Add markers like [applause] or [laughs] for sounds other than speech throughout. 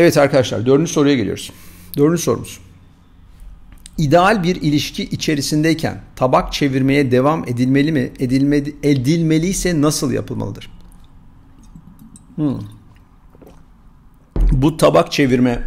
Evet arkadaşlar dördüncü soruya geliyoruz. Dördüncü sorumuz. İdeal bir ilişki içerisindeyken tabak çevirmeye devam edilmeli mi? Edilme, edilmeliyse nasıl yapılmalıdır? Hmm. Bu tabak çevirme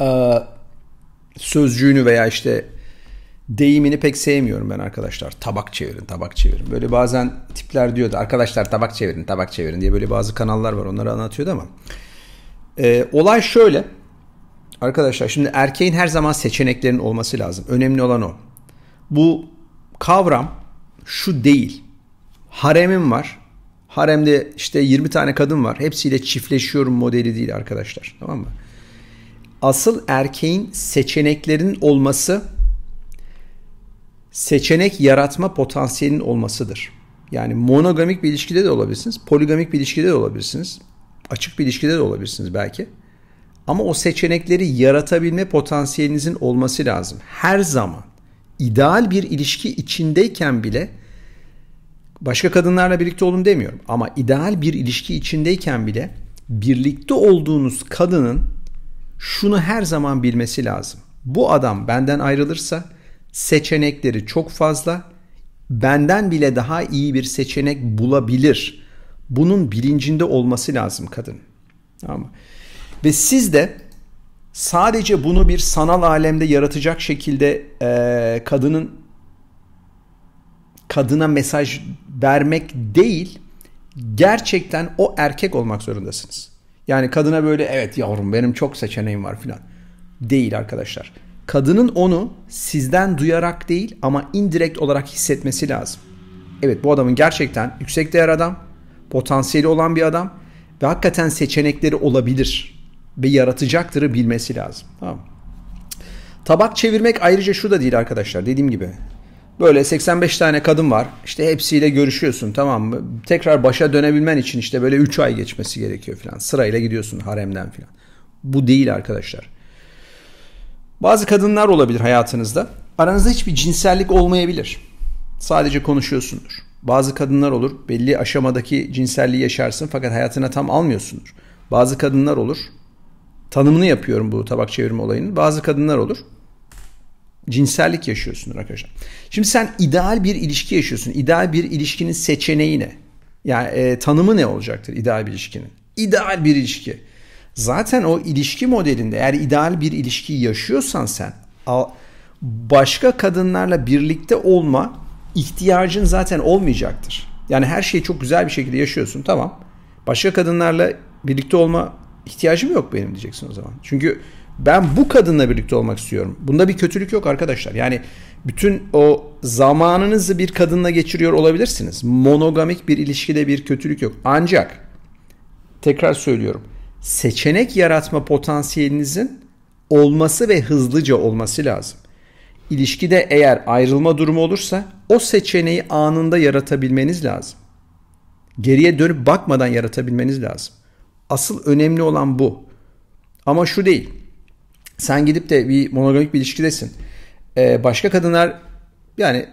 e, sözcüğünü veya işte deyimini pek sevmiyorum ben arkadaşlar. Tabak çevirin, tabak çevirin. Böyle bazen tipler diyordu arkadaşlar tabak çevirin, tabak çevirin diye böyle bazı kanallar var onları anlatıyordu ama... E, olay şöyle. Arkadaşlar şimdi erkeğin her zaman seçeneklerin olması lazım. Önemli olan o. Bu kavram şu değil. Haremim var. Haremde işte 20 tane kadın var. Hepsiyle çiftleşiyorum modeli değil arkadaşlar. Tamam mı? Asıl erkeğin seçeneklerin olması seçenek yaratma potansiyelinin olmasıdır. Yani monogamik bir ilişkide de olabilirsiniz, poligamik bir ilişkide de olabilirsiniz açık bir ilişkide de olabilirsiniz belki. Ama o seçenekleri yaratabilme potansiyelinizin olması lazım. Her zaman ideal bir ilişki içindeyken bile başka kadınlarla birlikte olun demiyorum ama ideal bir ilişki içindeyken bile birlikte olduğunuz kadının şunu her zaman bilmesi lazım. Bu adam benden ayrılırsa seçenekleri çok fazla. Benden bile daha iyi bir seçenek bulabilir. Bunun bilincinde olması lazım kadın. ama Ve siz de sadece bunu bir sanal alemde yaratacak şekilde e, kadının kadına mesaj vermek değil, gerçekten o erkek olmak zorundasınız. Yani kadına böyle evet yavrum benim çok seçeneğim var filan. Değil arkadaşlar. Kadının onu sizden duyarak değil ama indirekt olarak hissetmesi lazım. Evet bu adamın gerçekten yüksek değer adam, potansiyeli olan bir adam ve hakikaten seçenekleri olabilir ve yaratacaktırı bilmesi lazım. Tamam Tabak çevirmek ayrıca şu da değil arkadaşlar dediğim gibi. Böyle 85 tane kadın var. işte hepsiyle görüşüyorsun tamam mı? Tekrar başa dönebilmen için işte böyle 3 ay geçmesi gerekiyor falan. Sırayla gidiyorsun haremden falan. Bu değil arkadaşlar. Bazı kadınlar olabilir hayatınızda. Aranızda hiçbir cinsellik olmayabilir. Sadece konuşuyorsundur. Bazı kadınlar olur belli aşamadaki cinselliği yaşarsın fakat hayatına tam almıyorsundur. Bazı kadınlar olur tanımını yapıyorum bu tabak çevirme olayının. Bazı kadınlar olur cinsellik yaşıyorsundur arkadaşlar. Şimdi sen ideal bir ilişki yaşıyorsun. İdeal bir ilişkinin seçeneği ne? Yani e, tanımı ne olacaktır ideal bir ilişkinin? İdeal bir ilişki. Zaten o ilişki modelinde eğer ideal bir ilişki yaşıyorsan sen başka kadınlarla birlikte olma ihtiyacın zaten olmayacaktır. Yani her şeyi çok güzel bir şekilde yaşıyorsun tamam. Başka kadınlarla birlikte olma ihtiyacım yok benim diyeceksin o zaman. Çünkü ben bu kadınla birlikte olmak istiyorum. Bunda bir kötülük yok arkadaşlar. Yani bütün o zamanınızı bir kadınla geçiriyor olabilirsiniz. Monogamik bir ilişkide bir kötülük yok. Ancak tekrar söylüyorum. Seçenek yaratma potansiyelinizin olması ve hızlıca olması lazım. İlişkide eğer ayrılma durumu olursa o seçeneği anında yaratabilmeniz lazım. Geriye dönüp bakmadan yaratabilmeniz lazım. Asıl önemli olan bu. Ama şu değil. Sen gidip de bir monogamik bir ilişkidesin. Ee, başka kadınlar yani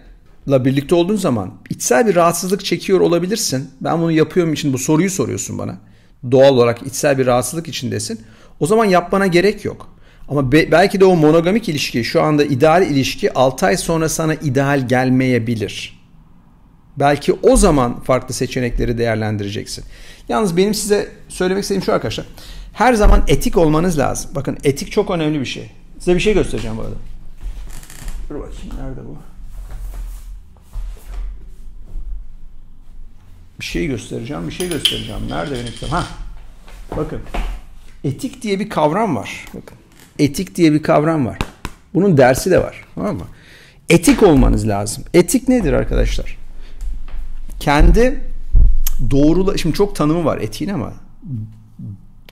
la birlikte olduğun zaman içsel bir rahatsızlık çekiyor olabilirsin. Ben bunu yapıyorum için bu soruyu soruyorsun bana. Doğal olarak içsel bir rahatsızlık içindesin. O zaman yapmana gerek yok. Ama be, belki de o monogamik ilişki şu anda ideal ilişki 6 ay sonra sana ideal gelmeyebilir. Belki o zaman farklı seçenekleri değerlendireceksin. Yalnız benim size söylemek istediğim şu arkadaşlar. Her zaman etik olmanız lazım. Bakın etik çok önemli bir şey. Size bir şey göstereceğim bu arada. Dur bakayım nerede bu? Bir şey göstereceğim, bir şey göstereceğim. Nerede benim kitabım? Ha. Bakın. Etik diye bir kavram var. Bakın etik diye bir kavram var. Bunun dersi de var. Tamam mı? Etik olmanız lazım. Etik nedir arkadaşlar? Kendi doğrula şimdi çok tanımı var etiğin ama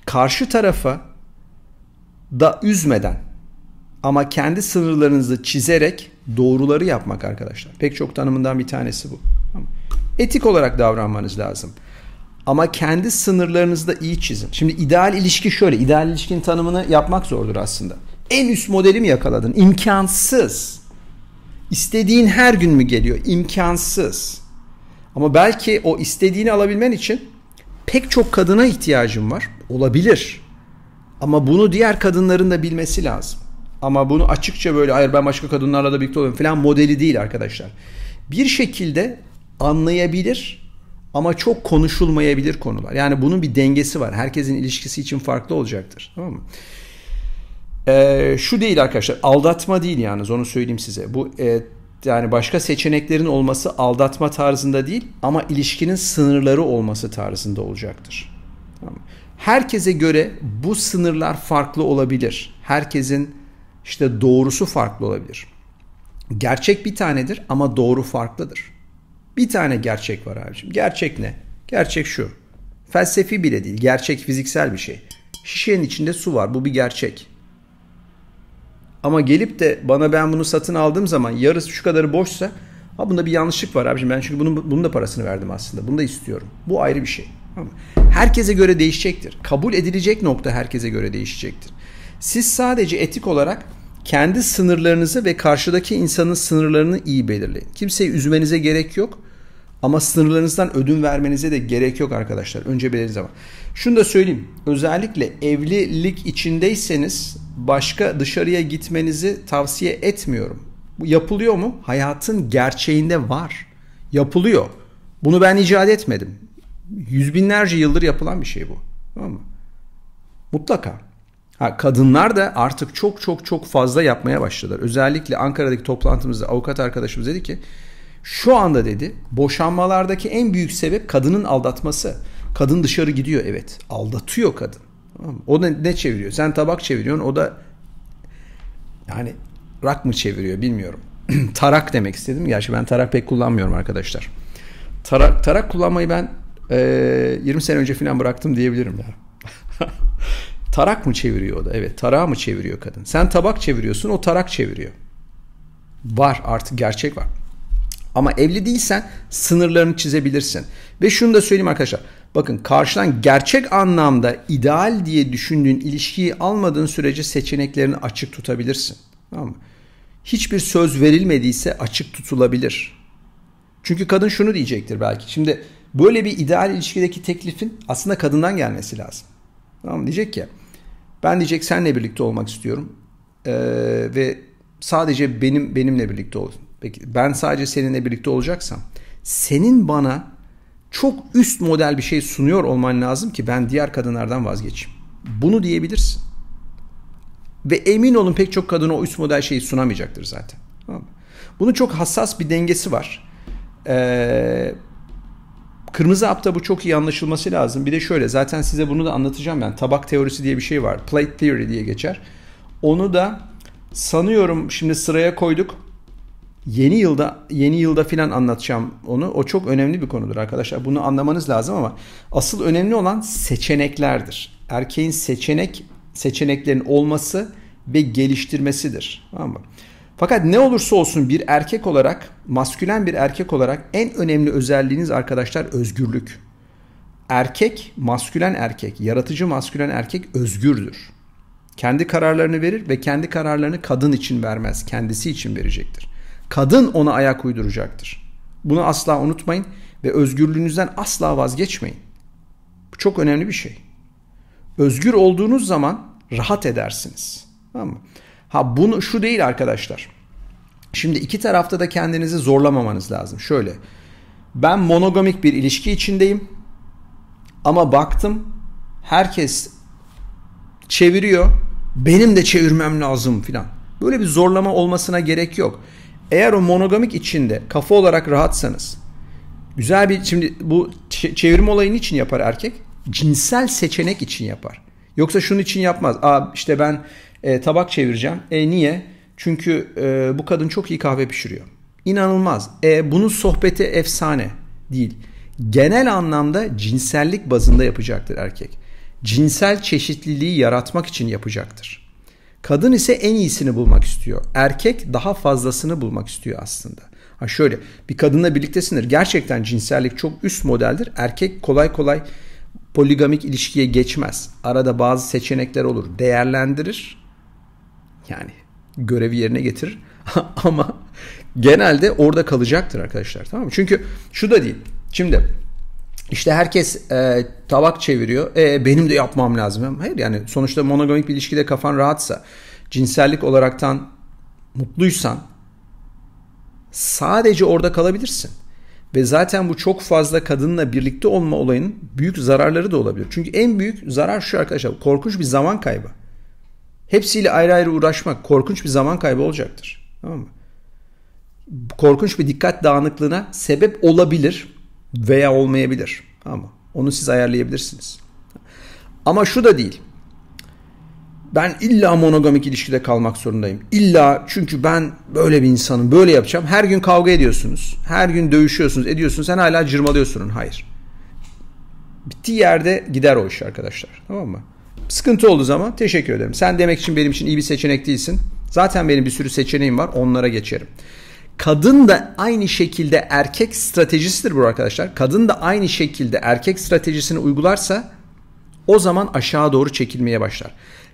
karşı tarafa da üzmeden ama kendi sınırlarınızı çizerek doğruları yapmak arkadaşlar. Pek çok tanımından bir tanesi bu. Etik olarak davranmanız lazım. Ama kendi sınırlarınızı da iyi çizin. Şimdi ideal ilişki şöyle. ideal ilişkinin tanımını yapmak zordur aslında. En üst modeli mi yakaladın? İmkansız. İstediğin her gün mü geliyor? İmkansız. Ama belki o istediğini alabilmen için pek çok kadına ihtiyacın var. Olabilir. Ama bunu diğer kadınların da bilmesi lazım. Ama bunu açıkça böyle hayır ben başka kadınlarla da birlikte olayım falan modeli değil arkadaşlar. Bir şekilde anlayabilir ama çok konuşulmayabilir konular. Yani bunun bir dengesi var. Herkesin ilişkisi için farklı olacaktır. Tamam mı? Ee, şu değil arkadaşlar. Aldatma değil yalnız onu söyleyeyim size. Bu e, yani başka seçeneklerin olması aldatma tarzında değil ama ilişkinin sınırları olması tarzında olacaktır. Tamam mı? Herkese göre bu sınırlar farklı olabilir. Herkesin işte doğrusu farklı olabilir. Gerçek bir tanedir ama doğru farklıdır. Bir tane gerçek var abicim. Gerçek ne? Gerçek şu. Felsefi bile değil. Gerçek fiziksel bir şey. Şişenin içinde su var. Bu bir gerçek. Ama gelip de bana ben bunu satın aldığım zaman yarısı şu kadarı boşsa ha bunda bir yanlışlık var abicim. Ben çünkü bunun, bunun da parasını verdim aslında. Bunu da istiyorum. Bu ayrı bir şey. Herkese göre değişecektir. Kabul edilecek nokta herkese göre değişecektir. Siz sadece etik olarak kendi sınırlarınızı ve karşıdaki insanın sınırlarını iyi belirleyin. Kimseyi üzmenize gerek yok. Ama sınırlarınızdan ödün vermenize de gerek yok arkadaşlar. Önce belirli zaman. Şunu da söyleyeyim. Özellikle evlilik içindeyseniz başka dışarıya gitmenizi tavsiye etmiyorum. Bu yapılıyor mu? Hayatın gerçeğinde var. Yapılıyor. Bunu ben icat etmedim. Yüz binlerce yıldır yapılan bir şey bu. Tamam mı? Mutlaka. Ha, kadınlar da artık çok çok çok fazla yapmaya başladılar. Özellikle Ankara'daki toplantımızda avukat arkadaşımız dedi ki şu anda dedi boşanmalardaki en büyük sebep kadının aldatması. Kadın dışarı gidiyor evet. Aldatıyor kadın. O da ne çeviriyor? Sen tabak çeviriyorsun o da yani rak mı çeviriyor bilmiyorum. [clears throat] tarak demek istedim. Gerçi ben tarak pek kullanmıyorum arkadaşlar. Tarak, tarak kullanmayı ben e, 20 sene önce falan bıraktım diyebilirim ya. [laughs] tarak mı çeviriyor o da? Evet tarağı mı çeviriyor kadın? Sen tabak çeviriyorsun o tarak çeviriyor. Var artık gerçek var. Ama evli değilsen sınırlarını çizebilirsin. Ve şunu da söyleyeyim arkadaşlar. Bakın karşıdan gerçek anlamda ideal diye düşündüğün ilişkiyi almadığın sürece seçeneklerini açık tutabilirsin. Tamam mı? Hiçbir söz verilmediyse açık tutulabilir. Çünkü kadın şunu diyecektir belki. Şimdi böyle bir ideal ilişkideki teklifin aslında kadından gelmesi lazım. Tamam mı? Diyecek ki ben diyecek senle birlikte olmak istiyorum. Ee, ve sadece benim benimle birlikte olsun Peki ben sadece seninle birlikte olacaksam senin bana çok üst model bir şey sunuyor olman lazım ki ben diğer kadınlardan vazgeçeyim. Bunu diyebilirsin. Ve emin olun pek çok kadın o üst model şeyi sunamayacaktır zaten. Tamam Bunun çok hassas bir dengesi var. Ee, kırmızı apta bu çok iyi anlaşılması lazım. Bir de şöyle zaten size bunu da anlatacağım ben. Yani tabak teorisi diye bir şey var. Plate theory diye geçer. Onu da sanıyorum şimdi sıraya koyduk. Yeni yılda yeni yılda filan anlatacağım onu. O çok önemli bir konudur arkadaşlar. Bunu anlamanız lazım ama asıl önemli olan seçeneklerdir. Erkeğin seçenek seçeneklerin olması ve geliştirmesidir. Tamam mı? Fakat ne olursa olsun bir erkek olarak, maskülen bir erkek olarak en önemli özelliğiniz arkadaşlar özgürlük. Erkek, maskülen erkek, yaratıcı maskülen erkek özgürdür. Kendi kararlarını verir ve kendi kararlarını kadın için vermez, kendisi için verecektir. Kadın ona ayak uyduracaktır. Bunu asla unutmayın ve özgürlüğünüzden asla vazgeçmeyin. Bu çok önemli bir şey. Özgür olduğunuz zaman rahat edersiniz. Tamam mı? Ha bunu şu değil arkadaşlar. Şimdi iki tarafta da kendinizi zorlamamanız lazım. Şöyle. Ben monogamik bir ilişki içindeyim. Ama baktım herkes çeviriyor. Benim de çevirmem lazım filan. Böyle bir zorlama olmasına gerek yok. Eğer o monogamik içinde kafa olarak rahatsanız güzel bir şimdi bu çevirme olayını için yapar erkek? Cinsel seçenek için yapar. Yoksa şunun için yapmaz. Aa işte ben e, tabak çevireceğim. E niye? Çünkü e, bu kadın çok iyi kahve pişiriyor. İnanılmaz. E bunun sohbeti efsane değil. Genel anlamda cinsellik bazında yapacaktır erkek. Cinsel çeşitliliği yaratmak için yapacaktır. Kadın ise en iyisini bulmak istiyor. Erkek daha fazlasını bulmak istiyor aslında. Ha şöyle bir kadınla birliktesindir. Gerçekten cinsellik çok üst modeldir. Erkek kolay kolay poligamik ilişkiye geçmez. Arada bazı seçenekler olur. Değerlendirir. Yani görevi yerine getirir. [laughs] Ama genelde orada kalacaktır arkadaşlar. Tamam mı? Çünkü şu da değil. Şimdi işte herkes e, tabak çeviriyor. E, benim de yapmam lazım. Hayır yani sonuçta monogamik bir ilişkide kafan rahatsa, cinsellik olaraktan mutluysan sadece orada kalabilirsin. Ve zaten bu çok fazla kadınla birlikte olma olayının büyük zararları da olabilir. Çünkü en büyük zarar şu arkadaşlar korkunç bir zaman kaybı. Hepsiyle ayrı ayrı uğraşmak korkunç bir zaman kaybı olacaktır. Tamam mı? Korkunç bir dikkat dağınıklığına sebep olabilir. Veya olmayabilir ama onu siz ayarlayabilirsiniz. Ama şu da değil. Ben illa monogamik ilişkide kalmak zorundayım. İlla çünkü ben böyle bir insanım. Böyle yapacağım. Her gün kavga ediyorsunuz. Her gün dövüşüyorsunuz. Ediyorsunuz. Sen hala cırmalıyorsun. Hayır. Bittiği yerde gider o iş arkadaşlar. Tamam mı? Sıkıntı olduğu zaman teşekkür ederim. Sen demek için benim için iyi bir seçenek değilsin. Zaten benim bir sürü seçeneğim var. Onlara geçerim. Kadın da aynı şekilde erkek stratejisidir bu arkadaşlar. Kadın da aynı şekilde erkek stratejisini uygularsa o zaman aşağı doğru çekilmeye başlar.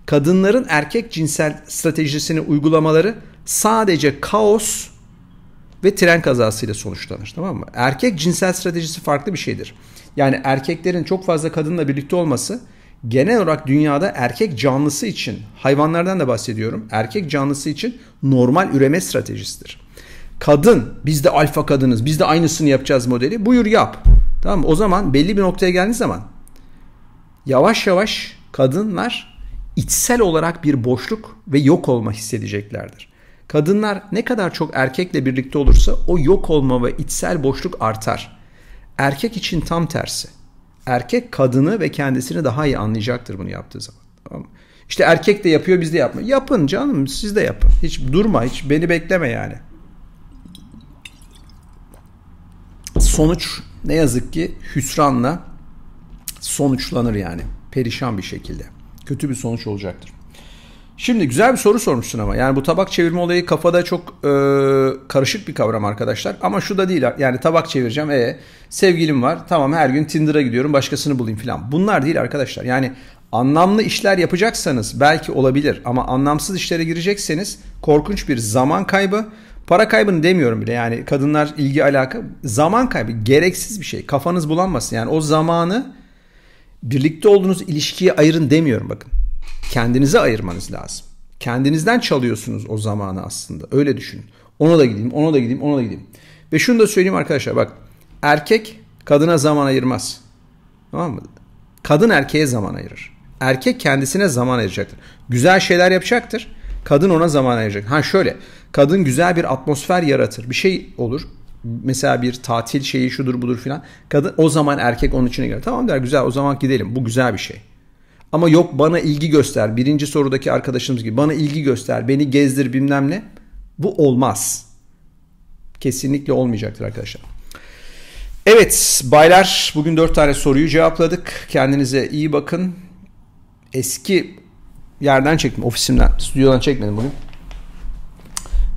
Kadınların erkek cinsel stratejisini uygulamaları sadece kaos ve tren kazasıyla sonuçlanır tamam mı? Erkek cinsel stratejisi farklı bir şeydir. Yani erkeklerin çok fazla kadınla birlikte olması genel olarak dünyada erkek canlısı için hayvanlardan da bahsediyorum. Erkek canlısı için normal üreme stratejisidir kadın biz de alfa kadınız biz de aynısını yapacağız modeli buyur yap. Tamam mı? O zaman belli bir noktaya geldiği zaman yavaş yavaş kadınlar içsel olarak bir boşluk ve yok olma hissedeceklerdir. Kadınlar ne kadar çok erkekle birlikte olursa o yok olma ve içsel boşluk artar. Erkek için tam tersi. Erkek kadını ve kendisini daha iyi anlayacaktır bunu yaptığı zaman. Tamam mı? İşte erkek de yapıyor biz de yapmıyor. Yapın canım siz de yapın. Hiç durma hiç beni bekleme yani. sonuç ne yazık ki hüsranla sonuçlanır yani. Perişan bir şekilde. Kötü bir sonuç olacaktır. Şimdi güzel bir soru sormuşsun ama. Yani bu tabak çevirme olayı kafada çok e, karışık bir kavram arkadaşlar. Ama şu da değil. Yani tabak çevireceğim. E sevgilim var. Tamam her gün Tinder'a gidiyorum. Başkasını bulayım falan. Bunlar değil arkadaşlar. Yani anlamlı işler yapacaksanız belki olabilir. Ama anlamsız işlere girecekseniz korkunç bir zaman kaybı Para kaybını demiyorum bile yani kadınlar ilgi alaka zaman kaybı gereksiz bir şey kafanız bulanmasın yani o zamanı birlikte olduğunuz ilişkiye ayırın demiyorum bakın kendinize ayırmanız lazım kendinizden çalıyorsunuz o zamanı aslında öyle düşünün ona da gideyim ona da gideyim ona da gideyim ve şunu da söyleyeyim arkadaşlar bak erkek kadına zaman ayırmaz tamam mı kadın erkeğe zaman ayırır erkek kendisine zaman ayıracaktır güzel şeyler yapacaktır Kadın ona zaman ayıracak. Ha şöyle. Kadın güzel bir atmosfer yaratır. Bir şey olur. Mesela bir tatil şeyi şudur budur filan. Kadın o zaman erkek onun içine girer. Tamam der güzel o zaman gidelim. Bu güzel bir şey. Ama yok bana ilgi göster. Birinci sorudaki arkadaşımız gibi bana ilgi göster. Beni gezdir bilmem ne. Bu olmaz. Kesinlikle olmayacaktır arkadaşlar. Evet baylar bugün dört tane soruyu cevapladık. Kendinize iyi bakın. Eski yerden çektim. Ofisimden, stüdyodan çekmedim bugün.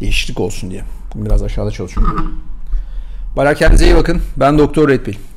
Değişiklik olsun diye. Biraz aşağıda çalışıyorum. Bana kendinize iyi bakın. Ben Doktor Redpill.